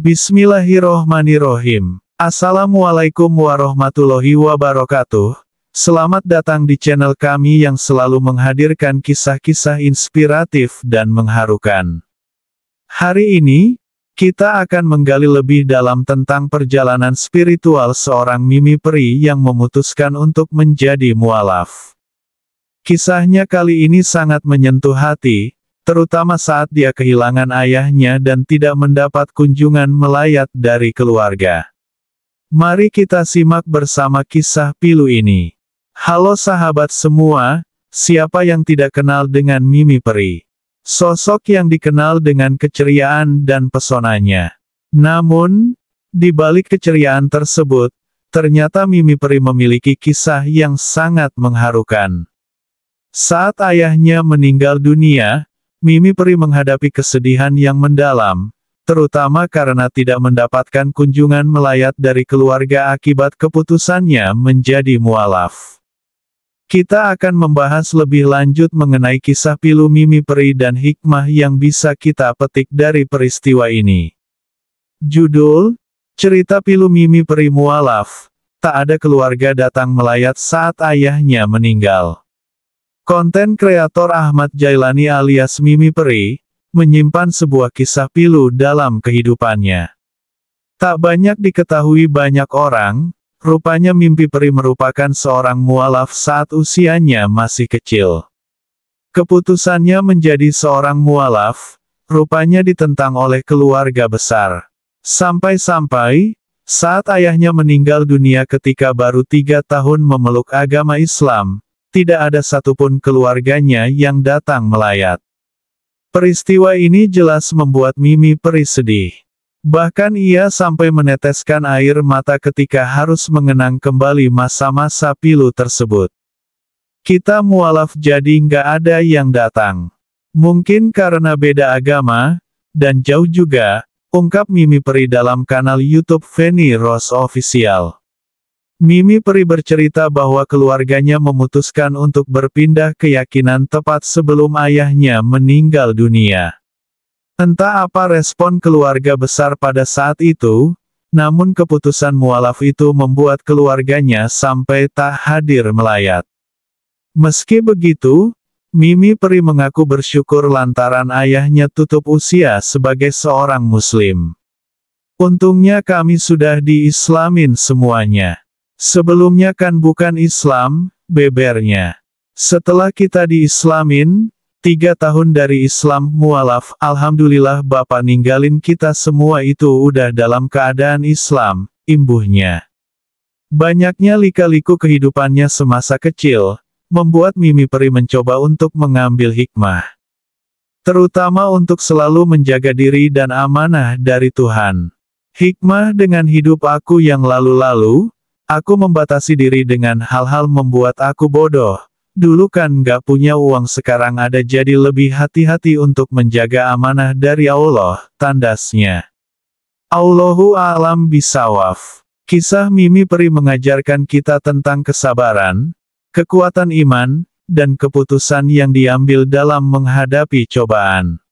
Bismillahirrohmanirrohim. Assalamualaikum warahmatullahi wabarakatuh. Selamat datang di channel kami yang selalu menghadirkan kisah-kisah inspiratif dan mengharukan. Hari ini, kita akan menggali lebih dalam tentang perjalanan spiritual seorang Mimi Peri yang memutuskan untuk menjadi mualaf. Kisahnya kali ini sangat menyentuh hati, terutama saat dia kehilangan ayahnya dan tidak mendapat kunjungan melayat dari keluarga. Mari kita simak bersama kisah pilu ini. Halo sahabat semua, siapa yang tidak kenal dengan Mimi Peri? Sosok yang dikenal dengan keceriaan dan pesonanya. Namun, di balik keceriaan tersebut, ternyata Mimi Peri memiliki kisah yang sangat mengharukan. Saat ayahnya meninggal dunia, Mimi Peri menghadapi kesedihan yang mendalam, terutama karena tidak mendapatkan kunjungan melayat dari keluarga akibat keputusannya menjadi mualaf. Kita akan membahas lebih lanjut mengenai kisah pilu Mimi Peri dan hikmah yang bisa kita petik dari peristiwa ini. Judul, Cerita Pilu Mimi Peri Mualaf, Tak Ada Keluarga Datang Melayat Saat Ayahnya Meninggal. Konten kreator Ahmad Jailani alias Mimi Peri, menyimpan sebuah kisah pilu dalam kehidupannya. Tak banyak diketahui banyak orang, rupanya Mimpi Peri merupakan seorang mualaf saat usianya masih kecil. Keputusannya menjadi seorang mualaf, rupanya ditentang oleh keluarga besar. Sampai-sampai, saat ayahnya meninggal dunia ketika baru tiga tahun memeluk agama Islam, tidak ada satupun keluarganya yang datang melayat. Peristiwa ini jelas membuat Mimi perih sedih. Bahkan ia sampai meneteskan air mata ketika harus mengenang kembali masa-masa pilu tersebut. Kita mualaf jadi nggak ada yang datang. Mungkin karena beda agama, dan jauh juga, ungkap Mimi Peri dalam kanal YouTube Feni Rose Official. Mimi Peri bercerita bahwa keluarganya memutuskan untuk berpindah keyakinan tepat sebelum ayahnya meninggal dunia. Entah apa respon keluarga besar pada saat itu, namun keputusan mualaf itu membuat keluarganya sampai tak hadir melayat. Meski begitu, Mimi Peri mengaku bersyukur lantaran ayahnya tutup usia sebagai seorang muslim. Untungnya kami sudah diislamin semuanya. Sebelumnya kan bukan Islam, bebernya. Setelah kita diislamin, tiga tahun dari Islam mualaf, Alhamdulillah Bapak ninggalin kita semua itu udah dalam keadaan Islam, imbuhnya. Banyaknya lika-liku kehidupannya semasa kecil, membuat Mimi Peri mencoba untuk mengambil hikmah. Terutama untuk selalu menjaga diri dan amanah dari Tuhan. Hikmah dengan hidup aku yang lalu-lalu, Aku membatasi diri dengan hal-hal membuat aku bodoh. Dulu kan gak punya uang sekarang ada jadi lebih hati-hati untuk menjaga amanah dari Allah, tandasnya. Allahu alam bisawaf. Kisah Mimi Peri mengajarkan kita tentang kesabaran, kekuatan iman, dan keputusan yang diambil dalam menghadapi cobaan.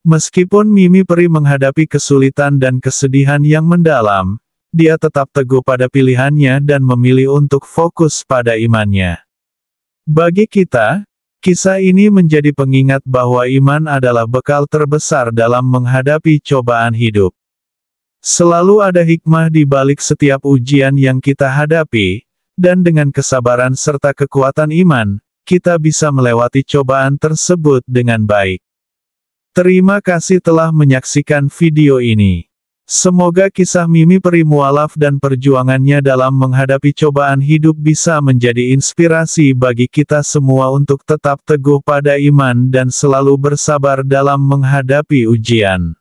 Meskipun Mimi Peri menghadapi kesulitan dan kesedihan yang mendalam, dia tetap teguh pada pilihannya dan memilih untuk fokus pada imannya. Bagi kita, kisah ini menjadi pengingat bahwa iman adalah bekal terbesar dalam menghadapi cobaan hidup. Selalu ada hikmah di balik setiap ujian yang kita hadapi, dan dengan kesabaran serta kekuatan iman, kita bisa melewati cobaan tersebut dengan baik. Terima kasih telah menyaksikan video ini. Semoga kisah Mimi Mualaf dan perjuangannya dalam menghadapi cobaan hidup bisa menjadi inspirasi bagi kita semua untuk tetap teguh pada iman dan selalu bersabar dalam menghadapi ujian.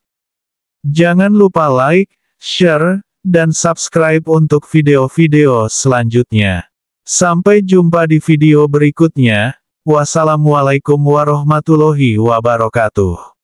Jangan lupa like, share, dan subscribe untuk video-video selanjutnya. Sampai jumpa di video berikutnya. Wassalamualaikum warahmatullahi wabarakatuh.